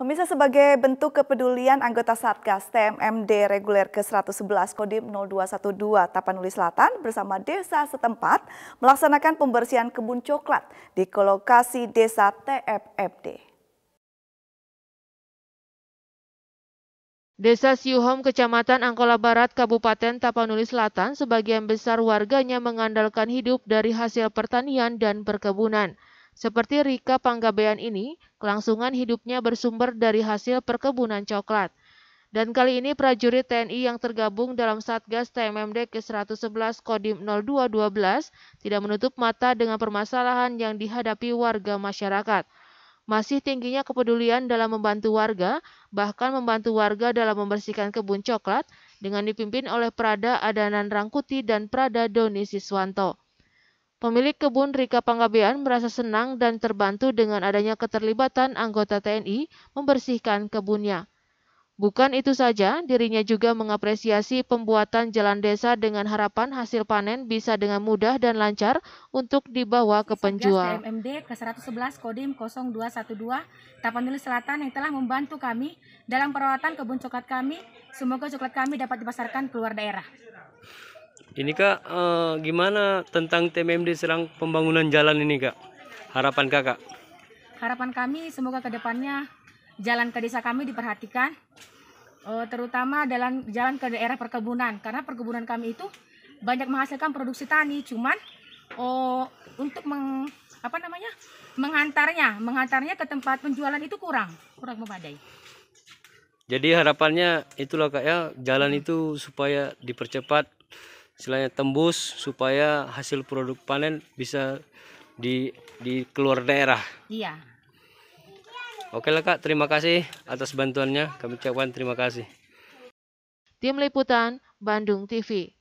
Pemirsa sebagai bentuk kepedulian anggota Satgas TMMD Reguler ke-111 Kodim 0212 Tapanuli Selatan bersama desa setempat melaksanakan pembersihan kebun coklat di kolokasi desa TFFD. Desa Siuhom, Kecamatan Angkola Barat, Kabupaten Tapanuli Selatan, sebagian besar warganya mengandalkan hidup dari hasil pertanian dan perkebunan. Seperti Rika Panggabean ini, kelangsungan hidupnya bersumber dari hasil perkebunan coklat. Dan kali ini prajurit TNI yang tergabung dalam Satgas TMMD ke-111 Kodim 0212 tidak menutup mata dengan permasalahan yang dihadapi warga masyarakat. Masih tingginya kepedulian dalam membantu warga, bahkan membantu warga dalam membersihkan kebun coklat dengan dipimpin oleh Prada Adanan Rangkuti dan Prada Doni Siswanto. Pemilik kebun Rika Panggabean merasa senang dan terbantu dengan adanya keterlibatan anggota TNI membersihkan kebunnya. Bukan itu saja, dirinya juga mengapresiasi pembuatan jalan desa dengan harapan hasil panen bisa dengan mudah dan lancar untuk dibawa ke penjual. MMD ke 111 Kodim 0212 Tapanuli Selatan yang telah membantu kami dalam perawatan kebun coklat kami. Semoga coklat kami dapat dipasarkan keluar daerah. Ini kak, eh, gimana tentang TMMD Serang pembangunan jalan ini kak? Harapan kakak? Harapan kami semoga kedepannya jalan ke desa kami diperhatikan, eh, terutama dalam jalan ke daerah perkebunan karena perkebunan kami itu banyak menghasilkan produksi tani, cuman oh untuk meng, apa namanya mengantarnya mengantarnya ke tempat penjualan itu kurang kurang memadai. Jadi harapannya itulah kak ya jalan itu supaya dipercepat istilahnya tembus supaya hasil produk panen bisa di di keluar daerah. Iya. Oke lah Kak, terima kasih atas bantuannya. Kami ucapkan terima kasih. Tim Liputan Bandung TV